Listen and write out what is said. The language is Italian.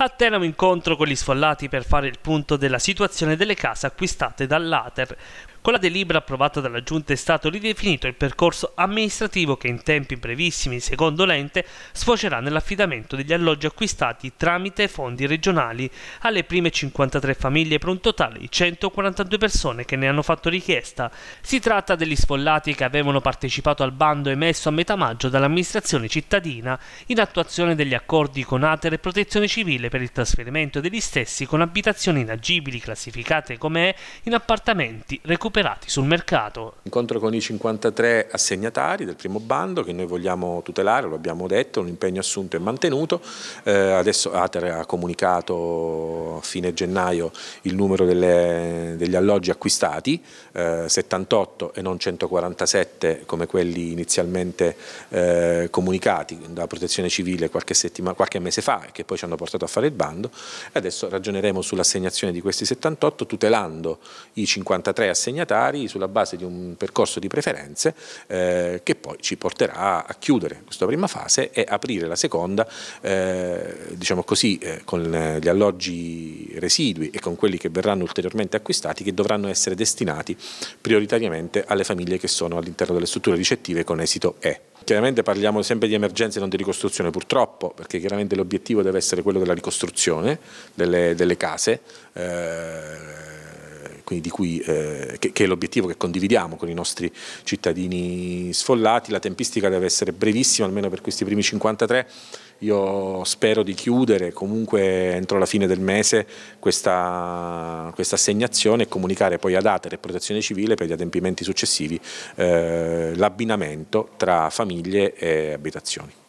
A Atena un incontro con gli sfollati per fare il punto della situazione delle case acquistate dall'Ater. Con la delibera approvata dalla Giunta è stato ridefinito il percorso amministrativo che in tempi brevissimi, secondo l'ente, sfocerà nell'affidamento degli alloggi acquistati tramite fondi regionali alle prime 53 famiglie per un totale di 142 persone che ne hanno fatto richiesta. Si tratta degli sfollati che avevano partecipato al bando emesso a metà maggio dall'amministrazione cittadina in attuazione degli accordi con Ater e Protezione Civile per il trasferimento degli stessi con abitazioni inagibili classificate come è in appartamenti recuperati recuperati sul mercato. Incontro con i 53 assegnatari del primo bando che noi vogliamo tutelare, lo abbiamo detto, un impegno assunto e mantenuto. Eh, adesso Ater ha comunicato a fine gennaio il numero delle, degli alloggi acquistati, eh, 78 e non 147 come quelli inizialmente eh, comunicati dalla Protezione Civile qualche, qualche mese fa e che poi ci hanno portato a fare il bando. Adesso ragioneremo sull'assegnazione di questi 78 tutelando i 53 assegnatari assegnatari sulla base di un percorso di preferenze eh, che poi ci porterà a chiudere questa prima fase e aprire la seconda, eh, diciamo così, eh, con eh, gli alloggi residui e con quelli che verranno ulteriormente acquistati che dovranno essere destinati prioritariamente alle famiglie che sono all'interno delle strutture ricettive con esito E. Chiaramente parliamo sempre di emergenze e non di ricostruzione purtroppo, perché chiaramente l'obiettivo deve essere quello della ricostruzione delle, delle case eh, cui, eh, che, che, è l'obiettivo che condividiamo con i nostri cittadini sfollati. La tempistica deve essere brevissima, almeno per questi primi 53. Io spero di chiudere comunque entro la fine del mese questa, questa assegnazione e comunicare poi ad Ater e Protezione Civile per gli adempimenti successivi eh, l'abbinamento tra famiglie e abitazioni.